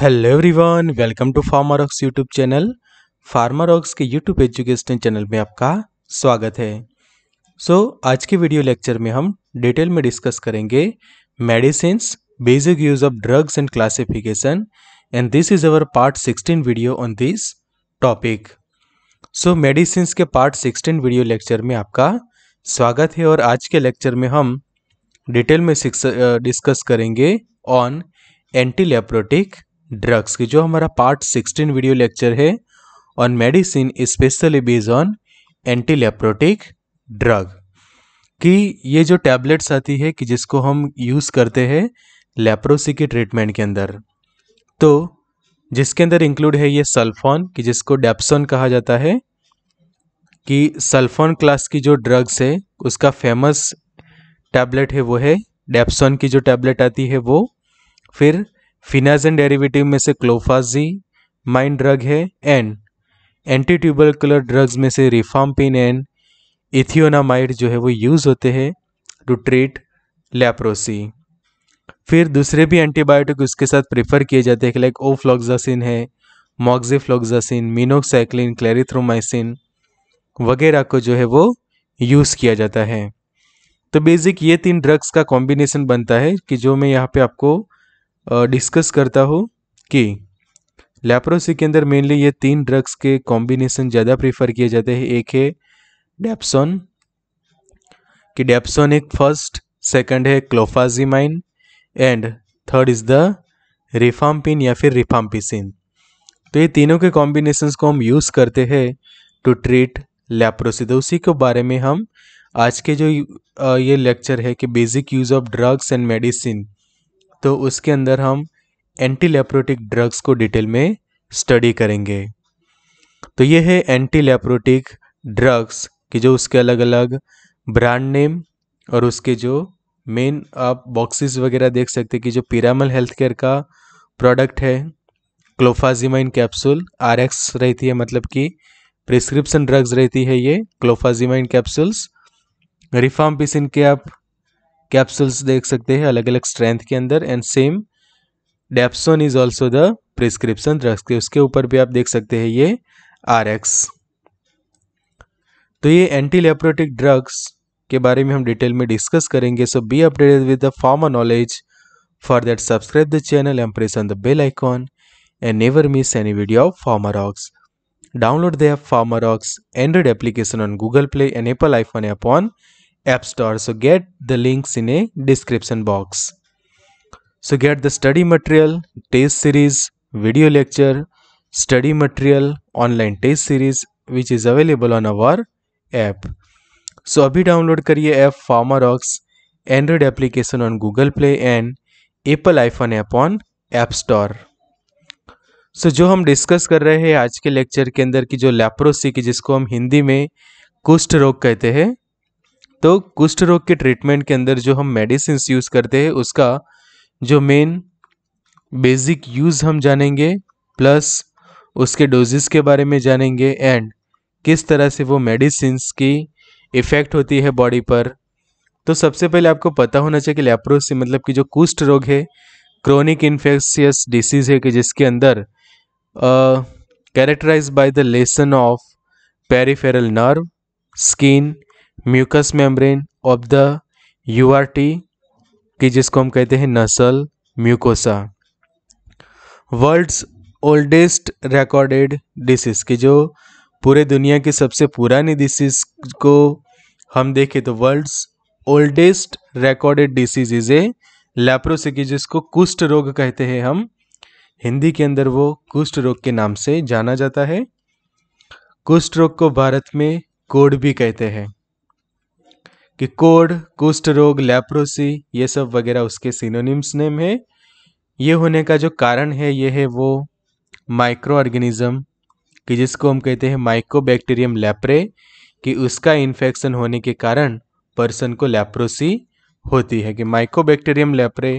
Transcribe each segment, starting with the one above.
Hello everyone welcome to pharma rocks YouTube channel pharma rocks के YouTube education channel में आपका स्वागत है सो so, आज के वीडियो लेक्चर में हम डिटेल में डिस्कस करेंगे medicine basic use of drugs and classification and this is our part 16 video on this topic so medicine के पार्ट सिक्सटीन वीडियो लेक्चर में आपका स्वागत है और आज के लेक्चर में हम डिटेल में डिस्कस करेंगे ऑन एंटी लेप्रोटिक ड्रग्स की जो हमारा पार्ट सिक्सटीन वीडियो लेक्चर है on medicine specially based on anti leprotic drug कि ये जो टैबलेट्स आती है कि जिसको हम यूज़ करते हैं लेप्रोसी के ट्रीटमेंट के अंदर तो जिसके अंदर इंक्लूड है ये सल्फोन कि जिसको डेप्सोन कहा जाता है कि सल्फोन क्लास की जो ड्रग्स है उसका फेमस टैबलेट है वो है डेप्सोन की जो टैबलेट आती है वो फिर फिनाजन डेरिवेटिव में से क्लोफाजी माइन ड्रग है and anti tubercular drugs में से पिन एंड इथियोनामाइड जो है वो यूज़ होते हैं टू ट्रीट लेप्रोसी फिर दूसरे भी एंटीबायोटिक उसके साथ प्रेफर किए जाते हैं लाइक ओफ्लॉक्जासिन है मॉक्जीफ्लॉक्जासिन मीनोक्साइक्लिन क्लेरिथ्रोमाइसिन वगैरह को जो है वो यूज़ किया जाता है तो बेसिक ये तीन ड्रग्स का कॉम्बिनेशन बनता है कि जो मैं यहाँ पे आपको डिस्कस करता हूँ कि लेप्रोसी के अंदर मेनली ये तीन ड्रग्स के कॉम्बिनेशन ज़्यादा प्रीफर किए जाते हैं एक है डेप्सोन कि डेप्सोन एक फर्स्ट सेकंड है clofazimine and third is the rifampin या फिर रिफाम्पिसिन तो ये तीनों के कॉम्बिनेशन को हम यूज़ करते हैं टू ट्रीट लैप्रोसी तो उसी के बारे में हम आज के जो ये लेक्चर है कि basic use of drugs and medicine तो उसके अंदर हम एंटी लेप्रोटिक ड्रग्स को डिटेल में स्टडी करेंगे तो ये है एंटी लेप्रोटिक ड्रग्स कि जो उसके अलग अलग ब्रांड नेम और उसके जो मेन आप बॉक्सेस वगैरह देख सकते हैं कि जो पिरामल हेल्थ केयर का प्रोडक्ट है क्लोफाजिमाइन कैप्सूल आर एक्स रहती है मतलब कि प्रिस्क्रिप्शन ड्रग्स रहती है ये क्लोफाजिमाइन कैप्सूल्स रिफाम पिसिन के आप कैप्सूल्स देख सकते हैं अलग अलग स्ट्रेंथ के अंदर and same dapsone is also the prescription drugs के उसके ऊपर भी आप देख सकते हैं ये आर तो ये एंटी लेप्रोटिक ड्रग्स के बारे में हम डिटेल में डिस्कस करेंगे so be updated with the pharma knowledge for that subscribe the channel and press on the bell icon and never miss any video of PharmaRox. Download the farmer aux Android application on Google Play and Apple iPhone app on App Store. So get the links in a description box. So get the study material, test series, video lecture, study material, online test series which is available on our app. So अभी download करिए app Farmerox, Android application on Google Play and Apple iPhone app on App Store. So so, जो हम discuss कर रहे हैं आज के lecture के अंदर की जो लैप्रोसी की जिसको हम हिंदी में कुष्ठ रोग कहते हैं तो कुष्ठ रोग के ट्रीटमेंट के अंदर जो हम मेडिसिन यूज़ करते हैं उसका जो मेन बेसिक यूज़ हम जानेंगे प्लस उसके डोजेस के बारे में जानेंगे एंड किस तरह से वो मेडिसिन की इफ़ेक्ट होती है बॉडी पर तो सबसे पहले आपको पता होना चाहिए कि लेप्रोसी मतलब कि जो कुष्ठ रोग है क्रोनिक इन्फेक्शियस डिसीज़ है कि जिसके अंदर characterize by the lesion of peripheral nerve skin mucous membrane of the URT की जिसको हम कहते हैं nasal mucosa world's oldest recorded disease की जो पूरे दुनिया की सबसे पुरानी डिसीज़ को हम देखें तो world's oldest recorded disease is a की जिसको कुष्ठ रोग कहते हैं हम हिंदी के अंदर वो कुष्ठ रोग के नाम से जाना जाता है कुष्ठ रोग को भारत में कोड भी कहते हैं कि कोड कुष्ठ रोग लेप्रोसी ये सब वगैरह उसके सिनोनिम्स नेम है ये होने का जो कारण है ये है वो माइक्रो ऑर्गेनिज्म कि जिसको हम कहते हैं माइकोबैक्टीरियम लेप्रे कि उसका इन्फेक्शन होने के कारण पर्सन को लेप्रोसी होती है कि mycobacterium leprae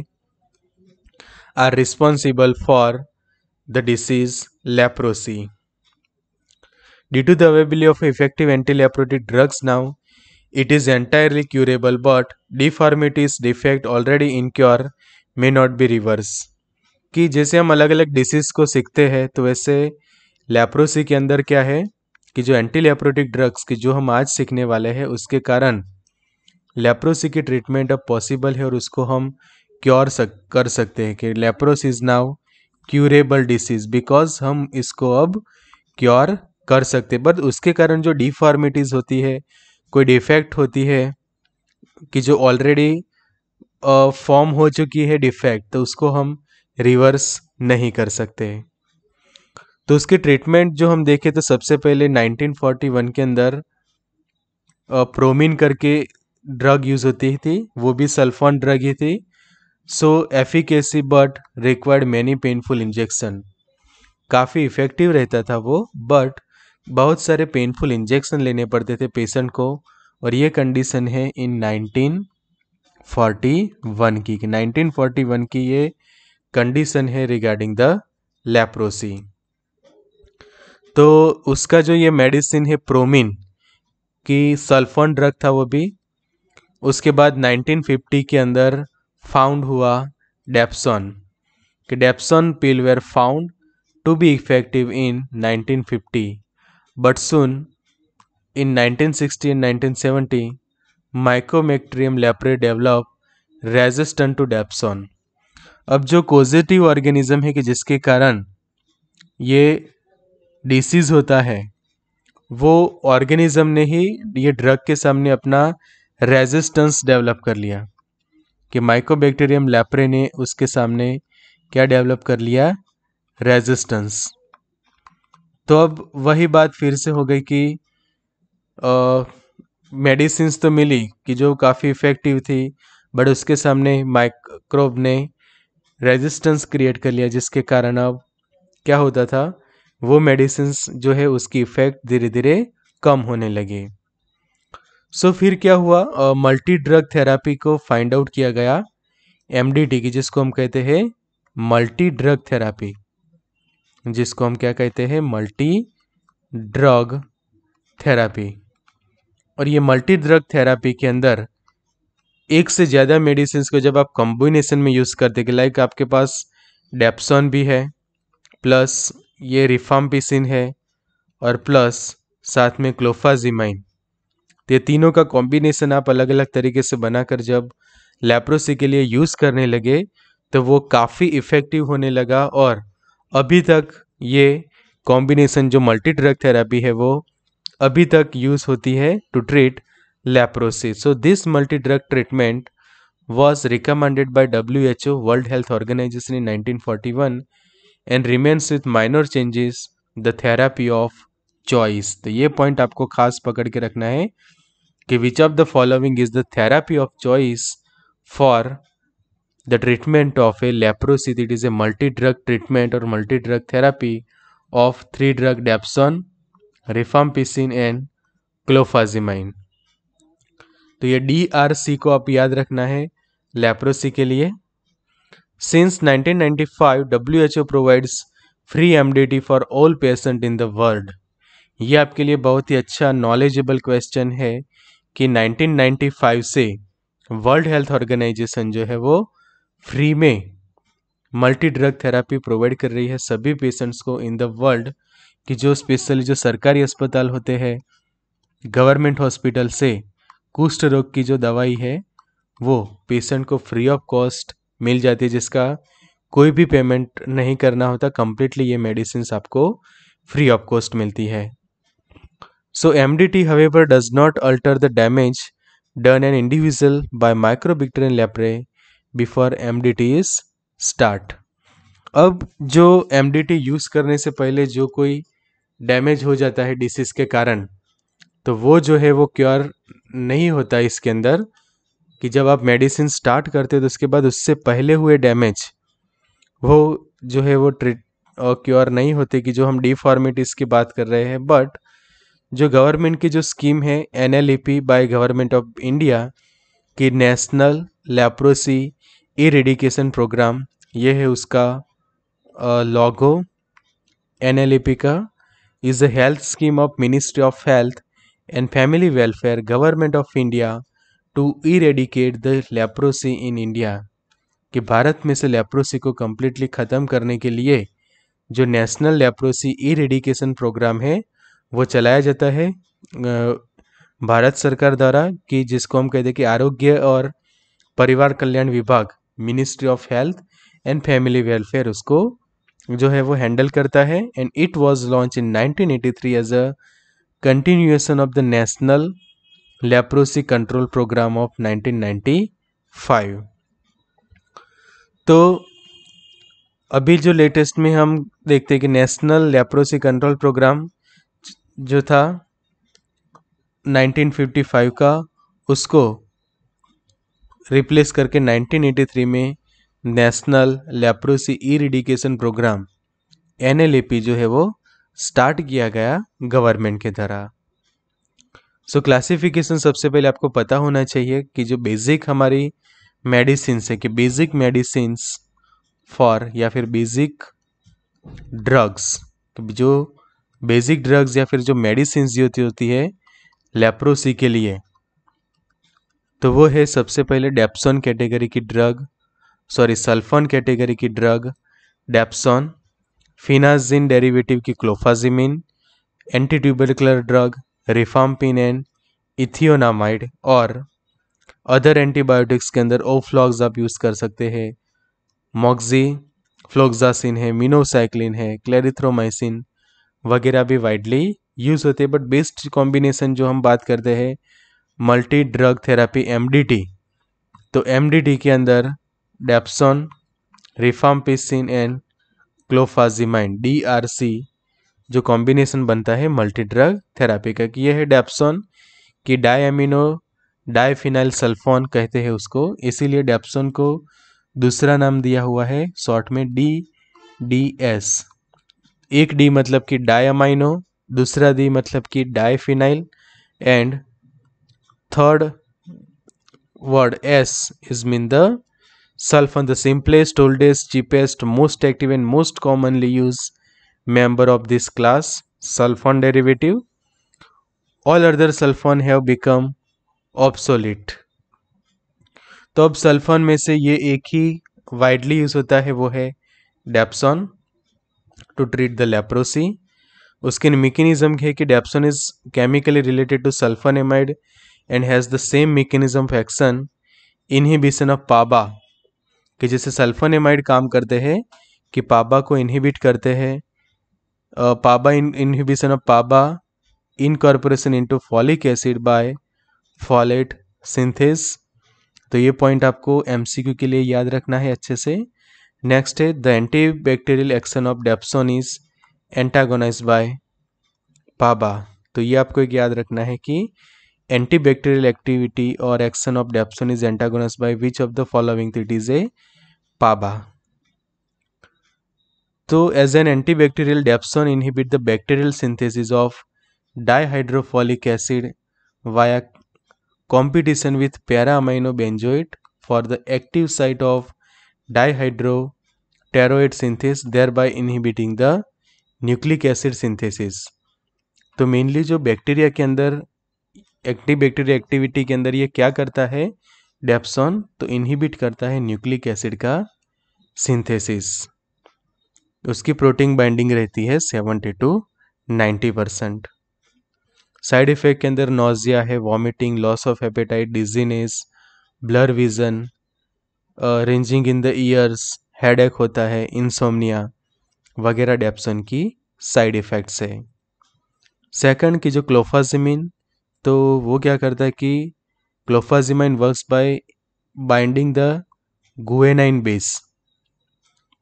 are responsible for the disease leprosy due to the availability of effective anti leprotic drugs now It is entirely curable but deformities defect already in cure may not be reverse कि जैसे हम अलग अलग disease को सीखते हैं तो वैसे लेप्रोसी के अंदर क्या है कि जो एंटी लेप्रोटिक ड्रग्स की जो हम आज सीखने वाले हैं उसके कारण लेप्रोसी की ट्रीटमेंट अब पॉसिबल है और उसको हम क्योर सक कर सकते हैं कि leprosy is now curable disease because हम इसको अब क्योर कर सकते बट उसके कारण जो डिफॉर्मिटीज़ होती है कोई डिफेक्ट होती है कि जो ऑलरेडी फॉर्म हो चुकी है डिफेक्ट तो उसको हम रिवर्स नहीं कर सकते तो उसकी ट्रीटमेंट जो हम देखें तो सबसे पहले 1941 के अंदर प्रोमिन करके ड्रग यूज़ होती थी वो भी सल्फॉन ड्रग ही थी so efficacy but required many painful injection काफ़ी इफेक्टिव रहता था वो बट बहुत सारे पेनफुल इंजेक्शन लेने पड़ते थे पेशेंट को और ये कंडीशन है इन 1941 की 1941 की ये कंडीशन है रिगार्डिंग द लेप्रोसी तो उसका जो ये मेडिसिन है प्रोमिन की सल्फोन ड्रग था वो भी उसके बाद 1950 के अंदर फाउंड हुआ डेप्सन कि dapsone pill were found to be effective in 1950 But soon, in 1960 and 1970, Mycomectrium leprae develop resistant to dapsone अब जो कोजेटिव ऑर्गेनिज्म है कि जिसके कारण ये डिसीज होता है वो ऑर्गेनिज्म ने ही ये ड्रग के सामने अपना रेजिस्टेंस डेवलप कर लिया कि माइकोबैक्टीरियम लैपरे ने उसके सामने क्या डेवलप कर लिया रेजिस्टेंस तो अब वही बात फिर से हो गई कि मेडिसिन तो मिली कि जो काफ़ी इफ़ेक्टिव थी बट उसके सामने माइक्रोब ने रेजिस्टेंस क्रिएट कर लिया जिसके कारण अब क्या होता था वो मेडिसिन जो है उसकी इफ़ेक्ट धीरे धीरे कम होने लगे सो so, फिर क्या हुआ मल्टी ड्रग थेरापी को फाइंड आउट किया गया एम की जिसको हम कहते हैं मल्टी ड्रग थेरापी जिसको हम क्या कहते हैं मल्टी ड्रग थेरापी और ये मल्टी ड्रग थेरापी के अंदर एक से ज़्यादा मेडिसिन को जब आप कॉम्बिनेशन में यूज़ करते हैं लाइक आपके पास डेप्सन भी है प्लस ये रिफाम्पिसिन है और प्लस साथ में क्लोफाजिमाइन तो ये तीनों का कॉम्बिनेशन आप अलग अलग तरीके से बनाकर जब लेप्रोसी के लिए यूज़ करने लगे तो वो काफ़ी इफ़ेक्टिव होने लगा और अभी तक ये कॉम्बिनेशन जो मल्टी ड्रग थेरेपी है वो अभी तक यूज़ होती है to treat leprosy so this multi drug treatment was recommended by W H O world health organization in nineteen forty one and remains with minor changes the therapy of choice तो ये point आपको खास पकड़ के रखना है कि which of the following is the therapy of choice for the treatment of a leprosy it is a multi drug treatment or multi drug therapy of three drug dapsone rifampicin and clofazimine तो ये D R सी को आप याद रखना है leprosy के लिए since 1995 W H O provides free MDT for all patient in the world ये आपके लिए बहुत ही अच्छा नॉलेजेबल क्वेश्चन है कि 1995 से वर्ल्ड हेल्थ ऑर्गेनाइजेशन जो है वो फ्री में मल्टी ड्रग थेरापी प्रोवाइड कर रही है सभी पेशेंट्स को इन द वर्ल्ड कि जो स्पेशली जो सरकारी अस्पताल होते हैं गवर्नमेंट हॉस्पिटल से कुष्ठ रोग की जो दवाई है वो पेशेंट को फ्री ऑफ कॉस्ट मिल जाती है जिसका कोई भी पेमेंट नहीं करना होता कंप्लीटली ये मेडिसिन आपको फ्री ऑफ कॉस्ट मिलती है सो एम डी टी पर does not alter the damage done an individual by mycobacterium leprae before M D T is start अब जो एम डी टी यूज़ करने से पहले जो कोई डैमेज हो जाता है डिसीज के कारण तो वो जो है वो क्योर नहीं होता इसके अंदर कि जब आप मेडिसिन स्टार्ट करते हो तो उसके बाद उससे पहले हुए डैमेज वो जो है वो ट्रीट और क्योर नहीं होते कि जो हम डिफॉर्मिटीज़ की बात कर रहे हैं बट जो गवर्नमेंट की जो स्कीम है N L E P by government of India कि नेशनल लेप्रोसी इरेडिकेशन प्रोग्राम ये है उसका लॉगो एन एल का is a health scheme of ministry of health and family welfare government of India to eradicate the leprosy in India कि भारत में से leprosy को completely ख़त्म करने के लिए जो नेशनल लेप्रोसी इरेडिकेशन प्रोग्राम है वो चलाया जाता है भारत सरकार द्वारा कि जिसको हम कहते हैं कि आरोग्य और परिवार कल्याण विभाग ministry of health and family welfare उसको जो है वो हैंडल करता है and it was launch in 1983 as a continuation of the national leprosy control program of 1995 तो अभी जो लेटेस्ट में हम देखते हैं कि नेशनल लेप्रोसी कंट्रोल प्रोग्राम जो था 1955 का उसको रिप्लेस करके 1983 में national leprosy eradication program N जो है वो स्टार्ट किया गया गवर्नमेंट के द्वारा सो क्लासिफिकेशन सबसे पहले आपको पता होना चाहिए कि जो बेसिक हमारी मेडिसिन है कि बेसिक मेडिसिन फॉर या फिर बेसिक ड्रग्स तो जो बेसिक ड्रग्स या फिर जो मेडिसिन होती होती है लेप्रोसी के लिए तो वो है सबसे पहले डेप्सोन कैटेगरी की ड्रग सॉरी सल्फोन कैटेगरी की ड्रग डेप्सोन फिनाजिन डेरिवेटिव की क्लोफाजिमिन एंटी ड्रग रिफामपिन इथियोनामाइड और अदर एंटीबायोटिक्स के अंदर ओफ्लॉग्स आप यूज़ कर सकते हैं मॉक्जी फ्लोक्सासिन है मिनोसाइक्लिन है क्लेरिथ्रोमाइसिन वगैरह भी वाइडली यूज़ होते हैं बट बेस्ट कॉम्बिनेसन जो हम बात करते हैं मल्टी ड्रग थेरापी एम तो एम के अंदर rifam rifampicin and clofazimine D R C जो कॉम्बिनेसन बनता है मल्टी ड्रग थेरापी का कि यह है डेप्सॉन की डायमिनो डायफिनाइल सल्फोन कहते हैं उसको इसीलिए डेप्सोन को दूसरा नाम दिया हुआ है शॉर्ट में डी डी एस एक डी मतलब कि डायमाइनो दूसरा दी मतलब कि diphenyl and third word S is mean the sulfone the simplest oldest cheapest most active and most commonly use member of this class sulfone derivative all other sulfone have become obsolete तो अब sulphone में से ये एक ही widely use होता है वो है dapsone to treat the leprosy उसके मेकेनिज्म है कि dapsone is chemically related to sulfonamide and has the same mechanism of action inhibition of PABA कि जैसे एमाइड काम करते हैं कि पाबा को इनहिबिट करते हैं PABA in inhibition of PABA incorporation into folic acid by folate synthase तो ये पॉइंट आपको एमसीक्यू के लिए याद रखना है अच्छे से नेक्स्ट है the anti bacterial action of dapsone is antagonize by PABA तो ये आपको एक याद रखना है कि एंटीबैक्टीरियल एक्टिविटी और action of dapsone is antagonize by which of the following it is a PABA तो as an antibacterial dapsone inhibit the bacterial synthesis of dihydrofolic acid via competition with benzoate for the active site of site pteroate synthase thereby inhibiting the nucleic acid synthesis तो mainly जो bacteria के अंदर active bacteria activity के अंदर ये क्या करता है डेप्सॉन तो इनहिबिट करता है न्यूक्लिक एसिड का सिंथेसिस तो उसकी प्रोटीन बाइंडिंग रहती है seventy to ninety percent side effect के अंदर नोजिया है vomiting loss of appetite dizziness blur vision ringing in the ears headache होता है इंसोमनिया वगैरह डेप्सन की साइड इफ़ेक्ट्स है सेकंड की जो क्लोफाजिमिन तो वो क्या करता है कि clofazimine works by binding the guanine base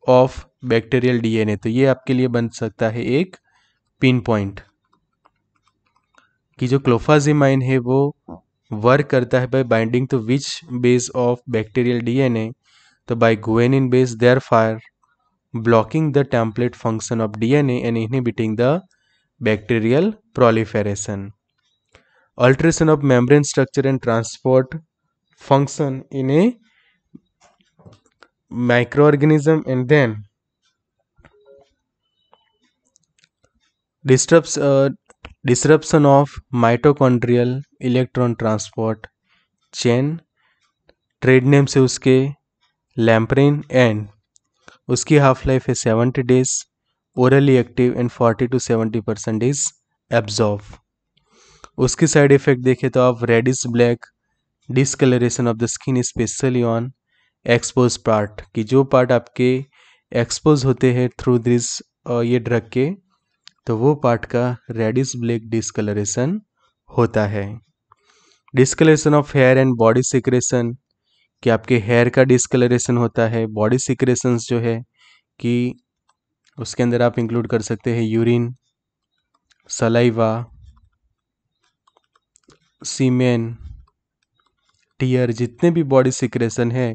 of bacterial DNA तो ये आपके लिए बन सकता है एक पिन पॉइंट कि जो क्लोफाजिमाइन है वो वर्क करता है by binding to which base of bacterial DNA तो by guanine base therefore blocking the template function of DNA and inhibiting the bacterial proliferation. Alteration of membrane structure and transport function in a microorganism and then disrupts uh, disruption of mitochondrial electron transport chain trade names है उसके lamprin and उसकी half life है seventy days orally active and forty to seventy percent is absorb उसकी side effect देखें तो आप reddish black discoloration of the skin specially on expose part कि जो पार्ट आपके एक्सपोज होते हैं थ्रू दिस ये ड्रग के तो वो पार्ट का रेडिस ब्लैक डिसकलरेशन होता है discoloration of hair and body secretion कि आपके हेयर का डिसकलरेशन होता है बॉडी सिक्रेशंस जो है कि उसके अंदर आप इंक्लूड कर सकते हैं यूरिन सलाइवा सीमेन टीयर जितने भी बॉडी सिक्रेशन है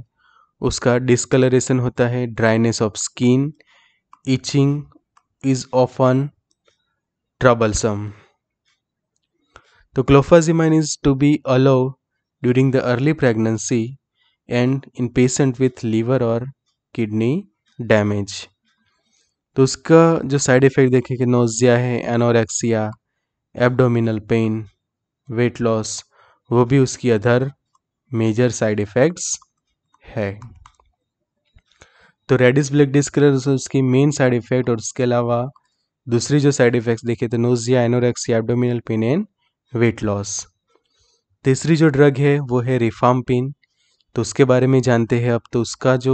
उसका डिसकलरेशन होता है dryness of skin itching is often some तो clofazimine is to be allow during the early pregnancy and in patient with liver और किडनी डैमेज तो उसका जो साइड इफ़ेक्ट देखे कि नोजिया है anorexia abdominal pain weight loss वो भी उसकी अदर मेजर साइड इफ़ेक्ट्स है तो रेडिस ब्लैक डिस्कलर उसकी मेन साइड इफ़ेक्ट और उसके अलावा दूसरी जो साइड इफ़ेक्ट्स देखे तो nausea anorexia abdominal pain and weight loss तीसरी जो ड्रग है वो है रिफाम पिन तो उसके बारे में जानते हैं अब तो उसका जो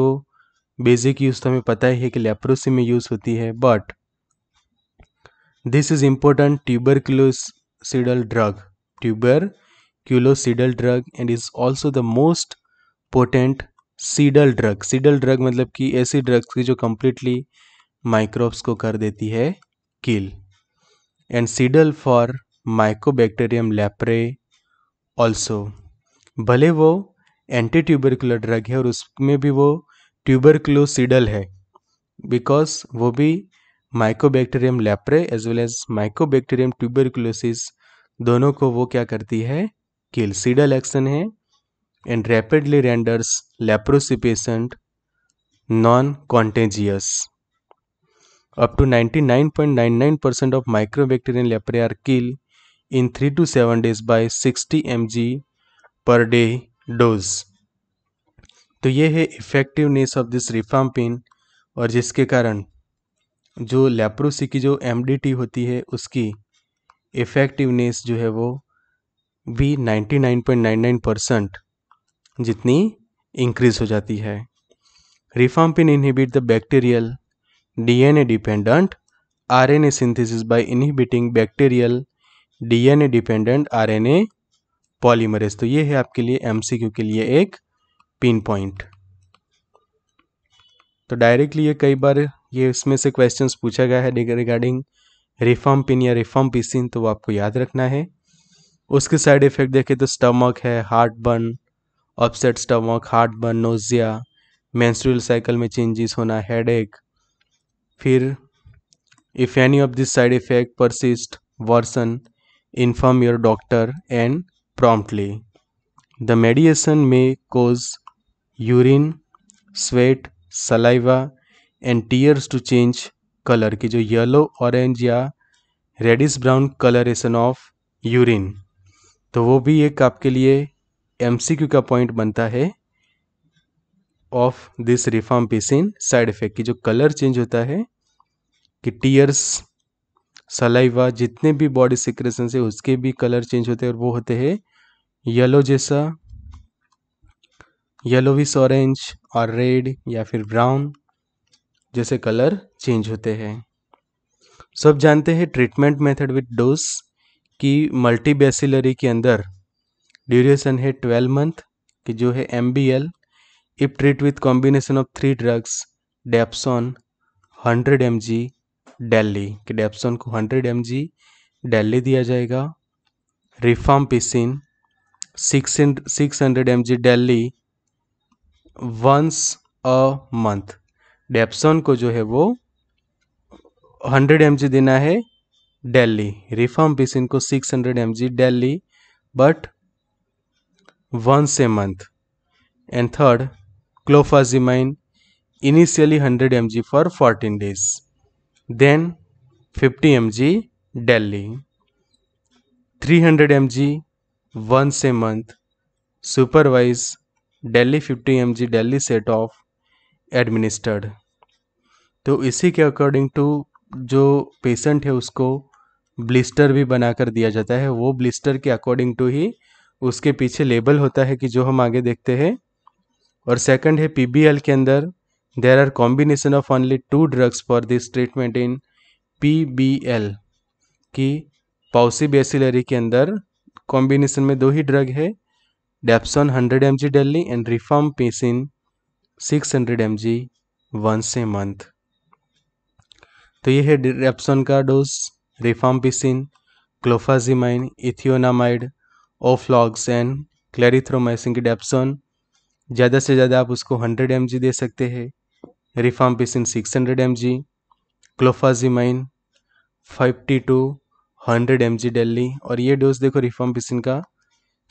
बेसिक यूज़ तो हमें पता ही है कि लेप्रोसी में यूज़ होती है but this is important cidal drug tuberculocidal drug and is also the most potent cidal drug cidal drug मतलब कि ऐसी ड्रग्स की जो कम्प्लीटली माइक्रोब्स को कर देती है kill and cidal for mycobacterium leprae also भले वो एंटी ट्यूबरकुलर ड्रग है और उसमें भी वो ट्यूबरक्लोसिडल है बिकॉज वो भी mycobacterium leprae as well as mycobacterium tuberculosis दोनों को वो क्या करती है किल सीडल एक्शन है and rapidly renders leprosy patient non contagious percent of 99.99% of microbacterial leprae are killed in 3 to 7 days by 60 mg per day dose तो ये है इफ़ेक्टिवनेस ऑफ दिस रिफाम्पिन और जिसके कारण जो लेप्रोसी की जो एम होती है उसकी इफ़ेक्टिवनेस जो है वो भी 99.99 परसेंट जितनी इंक्रीज हो जाती है rifampin inhibit the bacterial DNA dependent RNA synthesis by inhibiting bacterial DNA dependent RNA polymerase तो ये है आपके लिए एमसीक्यू के लिए एक पिन पॉइंट तो डायरेक्टली ये कई बार ये इसमें से क्वेश्चंस पूछा गया है रिगार्डिंग रिफॉर्म पिन या रिफॉर्म पिसिन तो वो आपको याद रखना है उसके साइड इफेक्ट देखें तो स्टमक है heart burn upset stomach heart burn nausea menstrual cycle में चेंजेस होना हेड फिर if any of this side effect persist worsen inform your doctor and promptly. The mediation may cause urine, sweat, saliva and tears to change color कि जो yellow orange या reddish brown coloration of urine तो वो भी एक आपके लिए MCQ का पॉइंट बनता है of this rifampicin side effect की जो कलर चेंज होता है कि टीयर्स सलाइवा जितने भी बॉडी सिक्रेशन से उसके भी कलर चेंज होते हैं और वो होते हैं येलो जैसा येलोविश ऑरेंज और रेड या फिर ब्राउन जैसे कलर चेंज होते हैं सब जानते हैं ट्रीटमेंट मेथड विथ डोज कि मल्टीबेसिलरी के अंदर ड्यूरेशन है ट्वेल्व मंथ कि जो है M B L if treat with combination of three drugs dapsone hundred M G daily कि डेप्सॉन को हंड्रेड एम जी डेली दिया जाएगा rifampicin six six hundred M G daily once a month dapsone को जो है वो hundred M जी देना है डेली रिफॉर्म पिसिन को six hundred M G daily but once a month and third clofazimine for fourteen days then fifty M G daily three hundred M G once a month supervise daily 50 M G daily self administered तो इसी के according to जो patient है उसको blister भी बनाकर दिया जाता है वो ब्लिस्टर के अकॉर्डिंग टू ही उसके पीछे लेबल होता है कि जो हम आगे देखते हैं और सेकंड है पीबीएल के अंदर there are combination of only two drugs for this treatment in PBL की पाउसी बेसिलरी के अंदर कॉम्बिनेशन में दो ही ड्रग है dapsone 100 M G daily and rifampicin 600 hundred M G once a month तो ये है डेप्सन का dose rifampicin clofazimine ethionamide oflox and clarithromycin की डेप्सन ज़्यादा से ज़्यादा आप उसको 100 एम दे सकते हैं rifampicin hundred M G clofazimine two hundred M G daily और ये डोज देखो पिसिन का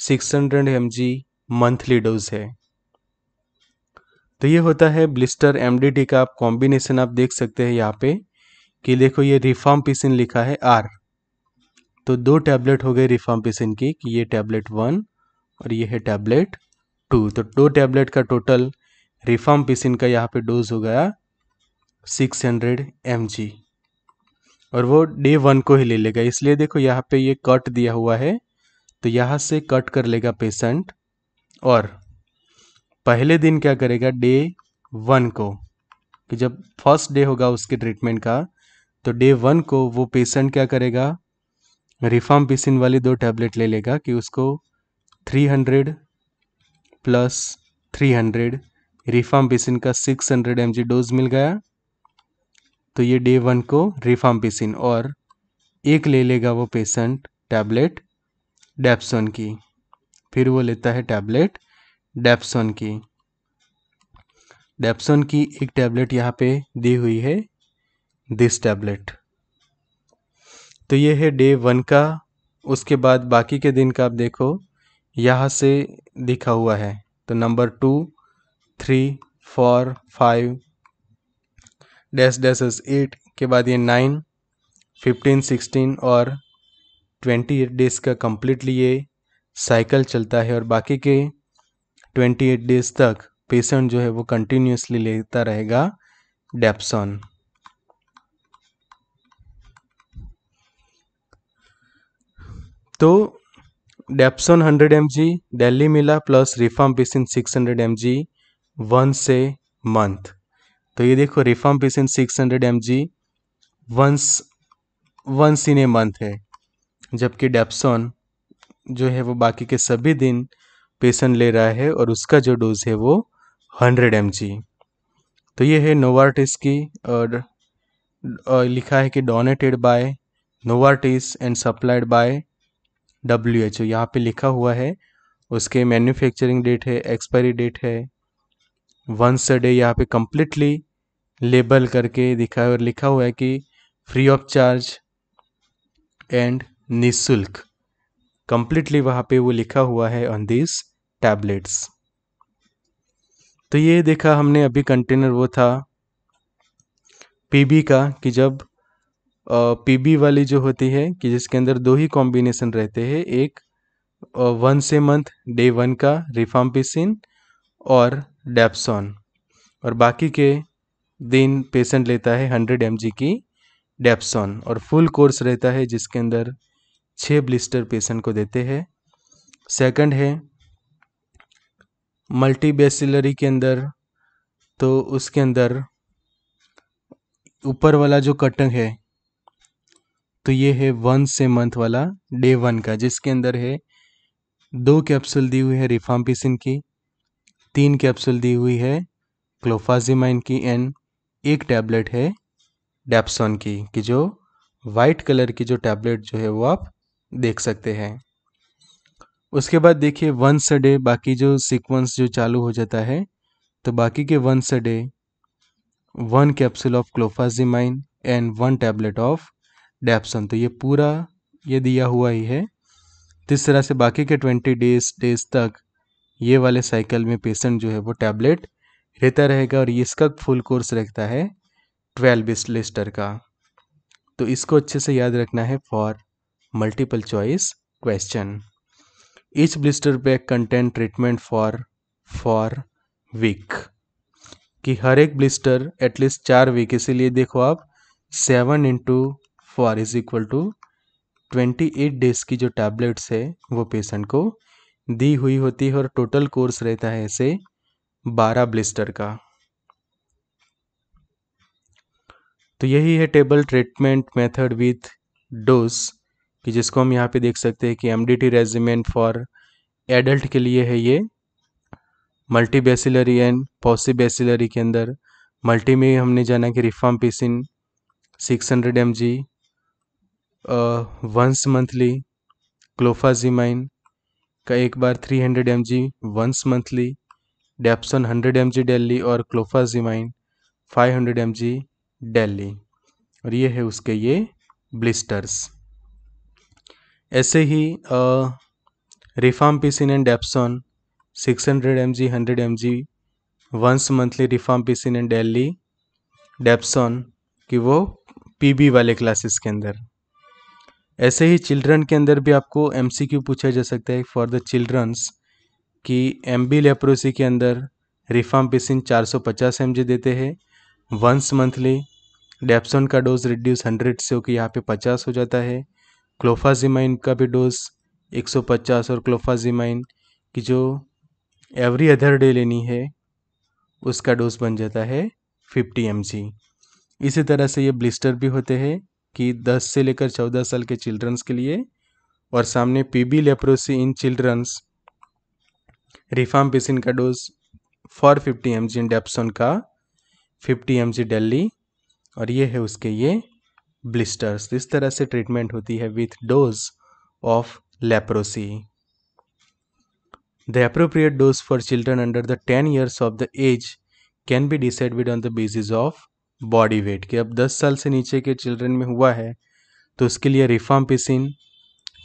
six hundred M G monthly dose है तो ये होता है ब्लिस्टर एम का आप कॉम्बिनेशन आप देख सकते हैं यहाँ पे कि देखो ये पिसिन लिखा है आर तो दो टैबलेट हो गए पिसिन की कि ये टैबलेट वन और ये है टैबलेट टू तो दो टैबलेट का टोटल पिसिन का यहाँ पे डोज हो गया सिक्स हंड्रेड और वो डे वन को ही ले लेगा इसलिए देखो यहाँ पे ये कट दिया हुआ है तो यहाँ से कट कर लेगा पेशेंट और पहले दिन क्या करेगा डे वन को कि जब फर्स्ट डे होगा उसके ट्रीटमेंट का तो डे वन को वो पेशेंट क्या करेगा रिफाम पिसिन वाली दो टैबलेट ले लेगा कि उसको 300 प्लस 300 रिफाम पिसिन का 600 हंड्रेड डोज मिल गया तो ये डे वन को रिफाम्पिसिन और एक ले लेगा वो पेशेंट टैबलेट डेप्सोन की फिर वो लेता है टैबलेट डेप्सोन की डेप्सोन की एक टैबलेट यहाँ पे दी हुई है दिस टैबलेट तो ये है डे वन का उसके बाद बाकी के दिन का आप देखो यहाँ से दिखा हुआ है तो number two three four five dash dashes eight के बाद ये नाइन फिफ्टीन सिक्सटीन और ट्वेंटी एट डेज का कम्प्लीटली ये साइकिल चलता है और बाकी के ट्वेंटी एट डेज तक पेशेंट जो है वो कंटिन्यूसली लेता रहेगा डेप्सॉन तो dapsone hundred M G daily मिला plus rifam six hundred M G once month तो ये देखो rifam patient six hundred M G once once in a month है जबकि डेप्सोन जो है वो बाकी के सभी दिन पेशेंट ले रहा है और उसका जो डोज है वो हंड्रेड एम जी तो ये है नोवार्टिस की और, और लिखा है कि donated by Novartis and supplied by W H O यहाँ पर लिखा हुआ है उसके मैन्युफैक्चरिंग डेट है एक्सपायरी डेट है वंस अ डे यहाँ पे कम्प्लीटली लेबल करके दिखा और लिखा हुआ है कि फ्री ऑफ चार्ज एंड निःशुल्क कम्प्लीटली वहाँ पे वो लिखा हुआ है ऑन दिस टैबलेट्स तो ये देखा हमने अभी कंटेनर वो था पीबी का कि जब पीबी वाली जो होती है कि जिसके अंदर दो ही कॉम्बिनेशन रहते हैं एक once month day one का रिफाम्पिसिन और डेप्सॉन और बाकी के दिन पेशेंट लेता है हंड्रेड एम की डेप्सॉन और फुल कोर्स रहता है जिसके अंदर छः ब्लिस्टर पेशेंट को देते हैं सेकंड है मल्टी बेसिलरी के अंदर तो उसके अंदर ऊपर वाला जो कटंग है तो ये है वन से मंथ वाला डे वन का जिसके अंदर है दो कैप्सूल दी हुई है पीसिन की तीन कैप्सूल दी हुई है क्लोफाजिमाइन की एंड एक टैबलेट है डेप्सोन की कि जो वाइट कलर की जो टैबलेट जो है वो आप देख सकते हैं उसके बाद देखिए वंस अ डे बाकी जो सीक्वेंस जो चालू हो जाता है तो बाकी के once a day one capsule of clofazimine and one tablet of dapsone तो ये पूरा ये दिया हुआ ही है तो इस तरह से बाकी के ट्वेंटी डेज डेज तक ये वाले साइकिल में पेशेंट जो है वो टैबलेट रहता रहेगा और ये इसका फुल कोर्स रहता है ट्वेल्व लिस्टर का तो इसको अच्छे से याद रखना है for multiple choice question each blister pack content treatment for for week कि हर एक ब्लिस्टर एटलीस्ट चार वीक इसीलिए देखो आप seven into four is equal to twenty eight days की जो टैबलेट्स है वो पेशेंट को दी हुई होती है और टोटल कोर्स रहता है ऐसे बारह ब्लिस्टर का तो यही है table treatment method with dose कि जिसको हम यहाँ पे देख सकते हैं कि M D T regiment for adult के लिए है ये multi bacillary and pauci bacillary के अंदर मल्टी में हमने जाना कि rifampicin six hundred M G once monthly clofazimine का एक बार 300 hundred M G once monthly dapsone 100 M G daily और clofazimine 500 hundred M G daily और ये है उसके ये ब्लिस्टर्स ऐसे ही rifampicin and dapsone 600 hundred M G hundred M G once monthly rifampicin and daily dapsone की वो पीबी वाले क्लासेस के अंदर ऐसे ही चिल्ड्रन के अंदर भी आपको एम पूछा जा सकता है फॉर द चिल्ड्रंस कि एम बी लेप्रोसी के अंदर रिफाम चार सौ पचास एम देते हैं वंस मंथली डेप्सोन का डोज रिड्यूस हंड्रेड से होकर यहाँ पे पचास हो जाता है क्लोफाजिमाइन का भी डोज एक सौ पचास और क्लोफाजिमाइन की जो एवरी अदर डे लेनी है उसका डोज बन जाता है फिफ्टी एम इसी तरह से ये ब्लिस्टर भी होते हैं कि 10 से लेकर 14 साल के चिल्ड्रंस के लिए और सामने PB leprosy in children's rifampicin का dose for fifty M G dapsone का फिफ्टी एम जी डेली और ये है उसके ये ब्लिस्टर्स इस तरह से ट्रीटमेंट होती है with dose of leprosy the appropriate dose for children under the ten years of the age can be decided on the basis of body weight के अब 10 साल से नीचे के चिल्ड्रन में हुआ है तो उसके लिए रिफाम्पिसिन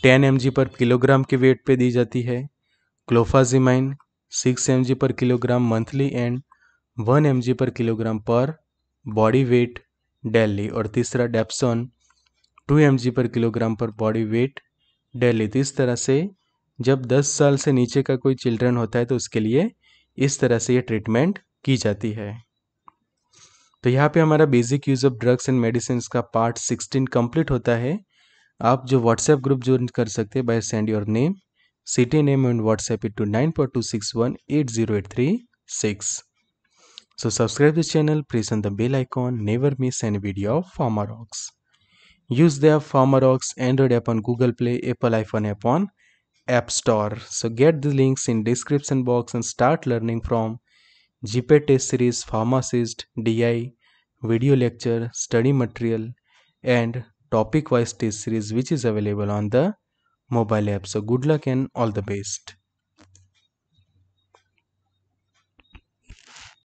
10 एम पर किलोग्राम के वेट पे दी जाती है clofazimine 6 M per kilogram monthly and 1 M per kilogram per body weight daily और तीसरा dapsone 2 M per kilogram per body weight daily तो इस तरह से जब 10 साल से नीचे का कोई चिल्ड्रन होता है तो उसके लिए इस तरह से ये ट्रीटमेंट की जाती है तो यहाँ पे हमारा basic use of drugs and medicine का पार्ट सिक्सटीन कंप्लीट होता है आप जो व्हाट्सएप ग्रुप ज्वाइन कर सकते हैं by send your name city name and WhatsApp it to nine four two six one eight zero eight three six so subscribe this channel press on the bell icon never miss an video of pharma ox use the pharma aux Android app on Google Play Apple iPhone app on App Store so get the links in description box and start learning from GPAT test series pharmacist D I video lecture, study material and topic wise test series which is available on the mobile app. So good luck and all the best.